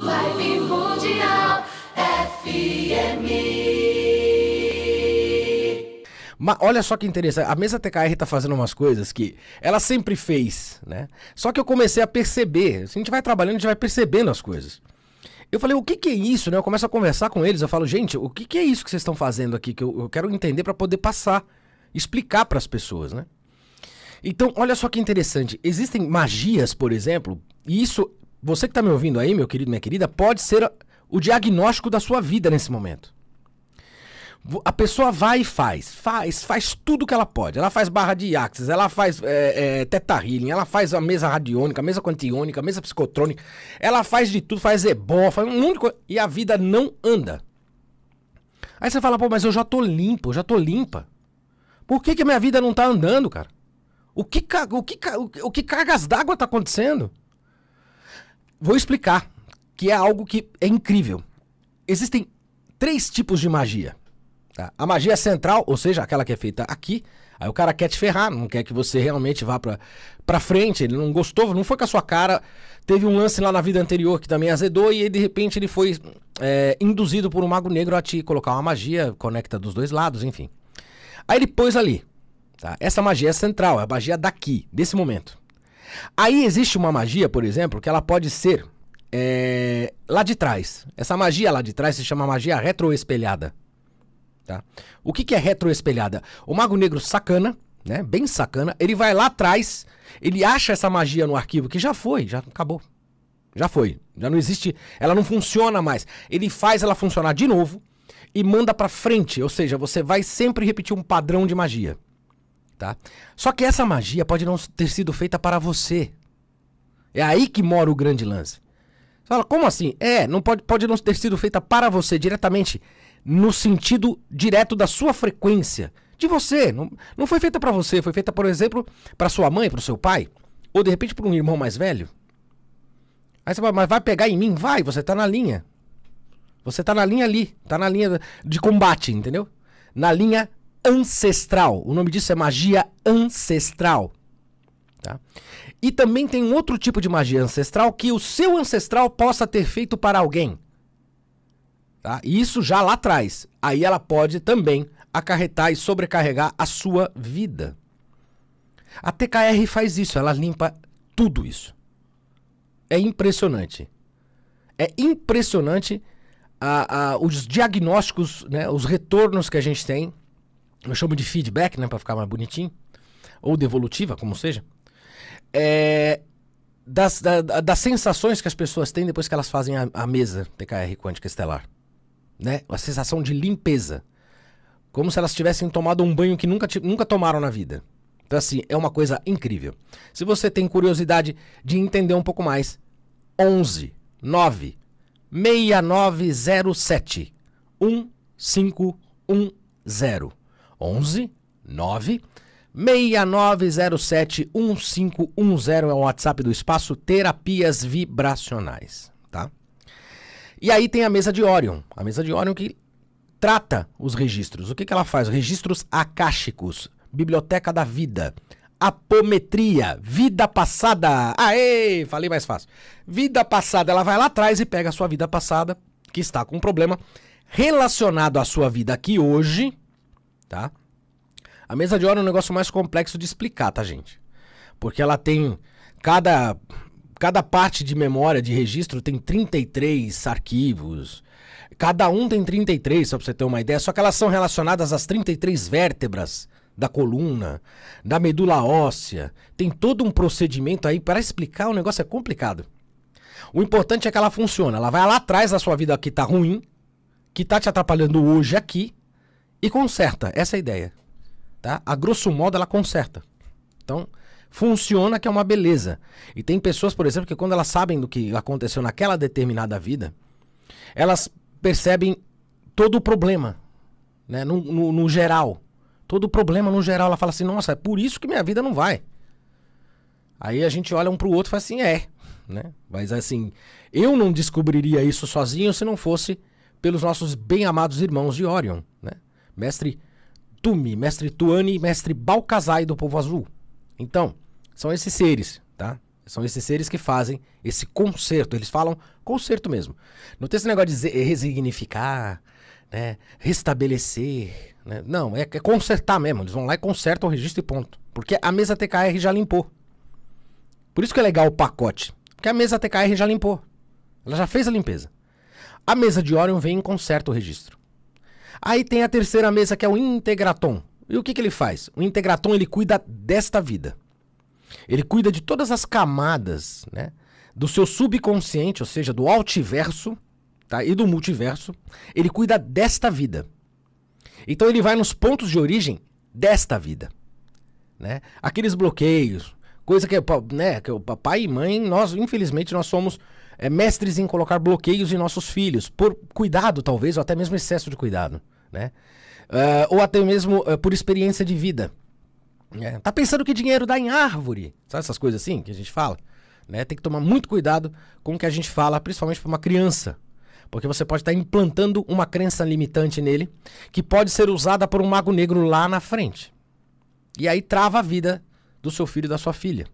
Live Mundial FM. Mas olha só que interessante, a mesa TKR tá fazendo umas coisas que ela sempre fez, né? Só que eu comecei a perceber, se assim, a gente vai trabalhando, a gente vai percebendo as coisas. Eu falei, o que, que é isso, né? Eu começo a conversar com eles, eu falo, gente, o que, que é isso que vocês estão fazendo aqui? Que eu, eu quero entender para poder passar, explicar para as pessoas, né? Então, olha só que interessante. Existem magias, por exemplo, e isso você que está me ouvindo aí, meu querido, minha querida, pode ser o diagnóstico da sua vida nesse momento. A pessoa vai e faz, faz, faz tudo que ela pode. Ela faz barra de axis, ela faz é, é, teta healing, ela faz a mesa radiônica, a mesa quantiônica, a mesa psicotrônica, ela faz de tudo, faz ebó, faz um único. E a vida não anda. Aí você fala, pô, mas eu já tô limpo, eu já tô limpa. Por que, que a minha vida não tá andando, cara? O que, o que, o que, o que cargas d'água tá acontecendo? Vou explicar, que é algo que é incrível. Existem três tipos de magia. Tá? A magia central, ou seja, aquela que é feita aqui, aí o cara quer te ferrar, não quer que você realmente vá pra, pra frente, ele não gostou, não foi com a sua cara. Teve um lance lá na vida anterior que também azedou, e aí de repente ele foi é, induzido por um mago negro a te colocar uma magia, conecta dos dois lados, enfim. Aí ele pôs ali. Tá? Essa magia é central, é a magia daqui, desse momento. Aí existe uma magia, por exemplo, que ela pode ser é, lá de trás. Essa magia lá de trás se chama magia retroespelhada. Tá? O que, que é retroespelhada? O mago negro sacana, né? Bem sacana, ele vai lá atrás, ele acha essa magia no arquivo que já foi, já acabou. Já foi, já não existe, ela não funciona mais. Ele faz ela funcionar de novo e manda para frente, ou seja, você vai sempre repetir um padrão de magia tá? Só que essa magia pode não ter sido feita para você. É aí que mora o grande lance. Você fala, como assim? É, não pode, pode não ter sido feita para você diretamente, no sentido direto da sua frequência. De você. Não, não foi feita para você, foi feita, por exemplo, para sua mãe, para o seu pai, ou de repente para um irmão mais velho. Aí você fala, mas vai pegar em mim? Vai, você tá na linha. Você tá na linha ali, tá na linha de combate, entendeu? Na linha ancestral. O nome disso é magia ancestral. Tá? E também tem um outro tipo de magia ancestral que o seu ancestral possa ter feito para alguém. Tá? Isso já lá atrás. Aí ela pode também acarretar e sobrecarregar a sua vida. A TKR faz isso, ela limpa tudo isso. É impressionante. É impressionante a, a, os diagnósticos, né, os retornos que a gente tem eu chamo de feedback, né, para ficar mais bonitinho, ou devolutiva, como seja, é, das, da, das sensações que as pessoas têm depois que elas fazem a, a mesa TKR quântica estelar, né? A sensação de limpeza, como se elas tivessem tomado um banho que nunca, nunca tomaram na vida. Então, assim, é uma coisa incrível. Se você tem curiosidade de entender um pouco mais, 11 9 6907 1510. 11 9 6907 1510 é o WhatsApp do espaço Terapias Vibracionais, tá? E aí tem a mesa de Orion, a mesa de Orion que trata os registros. O que, que ela faz? Registros akáshicos, biblioteca da vida, apometria, vida passada. Aê, falei mais fácil. Vida passada, ela vai lá atrás e pega a sua vida passada, que está com um problema relacionado à sua vida aqui hoje, tá? A mesa de hora é um negócio mais complexo de explicar, tá, gente? Porque ela tem cada cada parte de memória de registro tem 33 arquivos. Cada um tem 33, só para você ter uma ideia, só que elas são relacionadas às 33 vértebras da coluna, da medula óssea. Tem todo um procedimento aí para explicar, o negócio é complicado. O importante é que ela funciona, ela vai lá atrás da sua vida que tá ruim, que tá te atrapalhando hoje aqui, e conserta. Essa é a ideia. Tá? A grosso modo, ela conserta. Então, funciona que é uma beleza. E tem pessoas, por exemplo, que quando elas sabem do que aconteceu naquela determinada vida, elas percebem todo o problema, né? No, no, no, geral. Todo o problema no geral. Ela fala assim, nossa, é por isso que minha vida não vai. Aí a gente olha um para o outro e fala assim, é. Né? Mas assim, eu não descobriria isso sozinho se não fosse pelos nossos bem-amados irmãos de Orion, né? mestre Tumi, mestre Tuani, mestre Balcazai do povo azul. Então, são esses seres, tá? São esses seres que fazem esse concerto. Eles falam concerto mesmo. Não tem esse negócio de resignificar, né? restabelecer. Né? Não, é, é consertar mesmo. Eles vão lá e consertam o registro e ponto. Porque a mesa TKR já limpou. Por isso que é legal o pacote. Porque a mesa TKR já limpou. Ela já fez a limpeza. A mesa de Orion vem e conserta o registro. Aí tem a terceira mesa que é o Integraton. E o que, que ele faz? O Integraton ele cuida desta vida. Ele cuida de todas as camadas, né? Do seu subconsciente, ou seja, do altiverso, tá? E do multiverso. Ele cuida desta vida. Então ele vai nos pontos de origem desta vida, né? Aqueles bloqueios, coisa que, né, que o papai e mãe, nós, infelizmente, nós somos é, mestres em colocar bloqueios em nossos filhos, por cuidado, talvez, ou até mesmo excesso de cuidado né? Uh, ou até mesmo uh, por experiência de vida. Né? Tá pensando que dinheiro dá em árvore? Sabe essas coisas assim que a gente fala? Né? Tem que tomar muito cuidado com o que a gente fala, principalmente para uma criança. Porque você pode estar tá implantando uma crença limitante nele que pode ser usada por um mago negro lá na frente. E aí trava a vida do seu filho e da sua filha.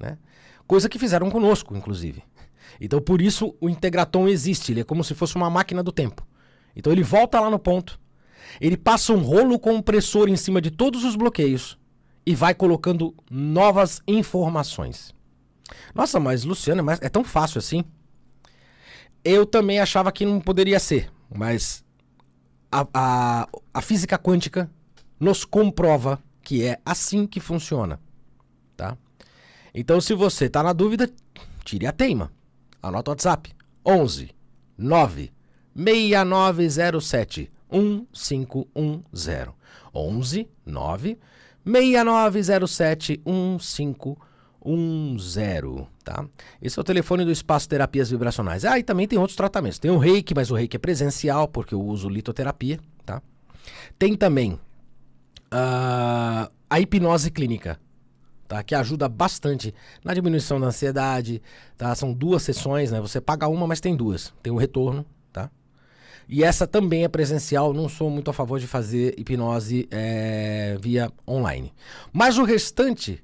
Né? Coisa que fizeram conosco, inclusive. Então, por isso o Integraton existe. Ele é como se fosse uma máquina do tempo. Então, ele volta lá no ponto ele passa um rolo compressor em cima de todos os bloqueios e vai colocando novas informações. Nossa, mas Luciano, mas é tão fácil assim? Eu também achava que não poderia ser, mas a, a, a física quântica nos comprova que é assim que funciona, tá? Então, se você está na dúvida, tire a teima. Anota o WhatsApp: 11 9 6907 1510. 11 9 6907 1510, tá? Esse é o telefone do Espaço Terapias Vibracionais. Ah, e também tem outros tratamentos. Tem o Reiki, mas o Reiki é presencial, porque eu uso litoterapia, tá? Tem também uh, a hipnose clínica, tá? Que ajuda bastante na diminuição da ansiedade, tá? São duas sessões, né? Você paga uma, mas tem duas. Tem o retorno, tá? E essa também é presencial, não sou muito a favor de fazer hipnose é, via online. Mas o restante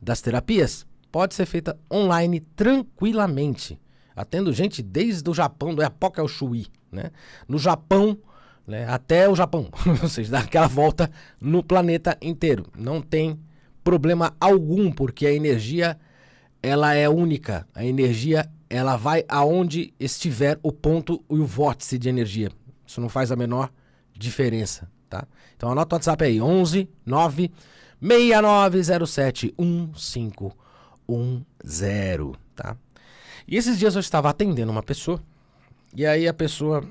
das terapias pode ser feita online tranquilamente. Atendo gente desde o Japão, do Epoca ao Chuí, né? No Japão, né? até o Japão, ou seja, dá aquela volta no planeta inteiro. Não tem problema algum, porque a energia ela é única, a energia ela vai aonde estiver o ponto e o vórtice de energia. Isso não faz a menor diferença, tá? Então anota o WhatsApp aí, 11 9 6907 1510, tá? E esses dias eu estava atendendo uma pessoa, e aí a pessoa,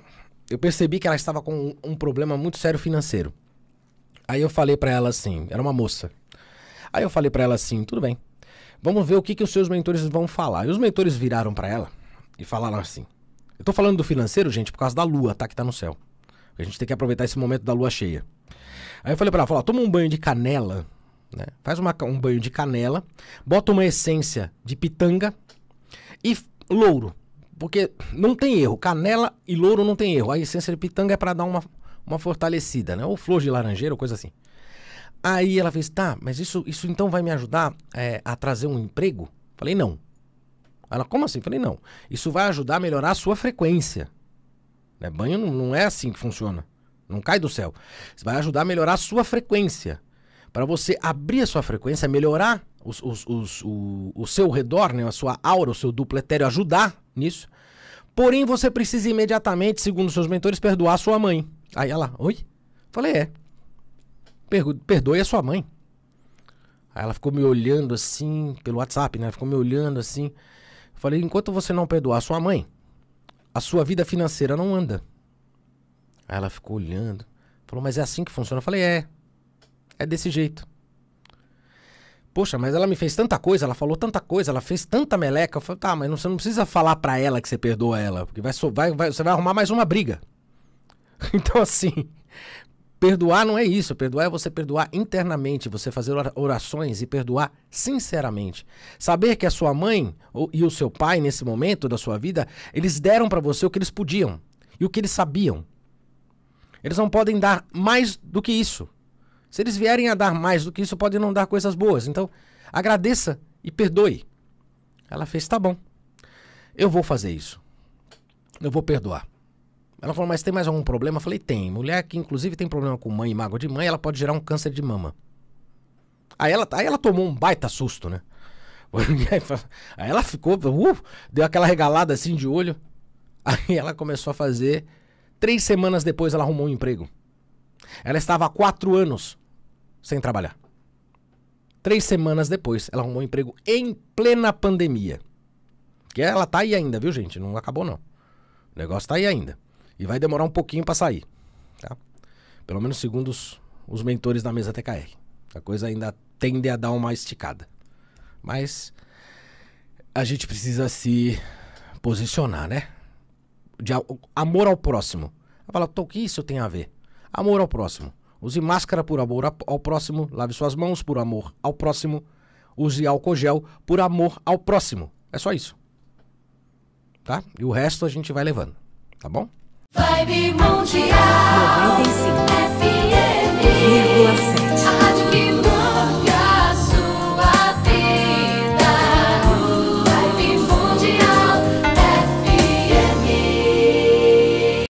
eu percebi que ela estava com um problema muito sério financeiro. Aí eu falei para ela assim, era uma moça. Aí eu falei para ela assim, tudo bem, Vamos ver o que, que os seus mentores vão falar. E os mentores viraram para ela e falaram assim: Eu tô falando do financeiro, gente, por causa da lua, tá? Que tá no céu. A gente tem que aproveitar esse momento da lua cheia. Aí eu falei para ela: falou, toma um banho de canela, né? Faz uma, um banho de canela, bota uma essência de pitanga e louro. Porque não tem erro. Canela e louro não tem erro. A essência de pitanga é para dar uma, uma fortalecida, né? Ou flor de laranjeira, ou coisa assim. Aí ela fez, tá, mas isso, isso então vai me ajudar é, a trazer um emprego? Falei, não. Ela, como assim? Falei, não. Isso vai ajudar a melhorar a sua frequência. Né? Banho não, não é assim que funciona. Não cai do céu. Isso vai ajudar a melhorar a sua frequência. Para você abrir a sua frequência, melhorar os, os, os, o, o seu redor, né? a sua aura, o seu duplo etéreo, ajudar nisso. Porém, você precisa imediatamente, segundo seus mentores, perdoar sua mãe. Aí ela, oi? Falei, é perdoe a sua mãe. Aí ela ficou me olhando assim, pelo WhatsApp, né? Ficou me olhando assim. falei, enquanto você não perdoar a sua mãe, a sua vida financeira não anda. Aí ela ficou olhando. Falou, mas é assim que funciona? Eu falei, é. É desse jeito. Poxa, mas ela me fez tanta coisa, ela falou tanta coisa, ela fez tanta meleca. Eu falei, tá, mas você não precisa falar pra ela que você perdoa ela, porque vai, vai, vai, você vai arrumar mais uma briga. Então, assim, Perdoar não é isso. Perdoar é você perdoar internamente, você fazer orações e perdoar sinceramente. Saber que a sua mãe e o seu pai, nesse momento da sua vida, eles deram para você o que eles podiam e o que eles sabiam. Eles não podem dar mais do que isso. Se eles vierem a dar mais do que isso, podem não dar coisas boas. Então, agradeça e perdoe. Ela fez, tá bom. Eu vou fazer isso. Eu vou perdoar. Ela falou, mas tem mais algum problema? Eu falei, tem. Mulher que, inclusive, tem problema com mãe e mágoa de mãe, ela pode gerar um câncer de mama. Aí ela, aí ela tomou um baita susto, né? Aí ela ficou, uh, deu aquela regalada assim de olho. Aí ela começou a fazer. Três semanas depois ela arrumou um emprego. Ela estava há quatro anos sem trabalhar. Três semanas depois ela arrumou um emprego em plena pandemia. Que ela tá aí ainda, viu, gente? Não acabou, não. O negócio tá aí ainda. E vai demorar um pouquinho para sair. Tá? Pelo menos segundo os, os mentores da mesa TKR. A coisa ainda tende a dar uma esticada. Mas a gente precisa se posicionar, né? De amor ao próximo. Vai falar, o que isso tem a ver? Amor ao próximo. Use máscara por amor ao próximo. Lave suas mãos por amor ao próximo. Use álcool gel por amor ao próximo. É só isso. Tá? E o resto a gente vai levando. Tá bom? Vibe Mundial 95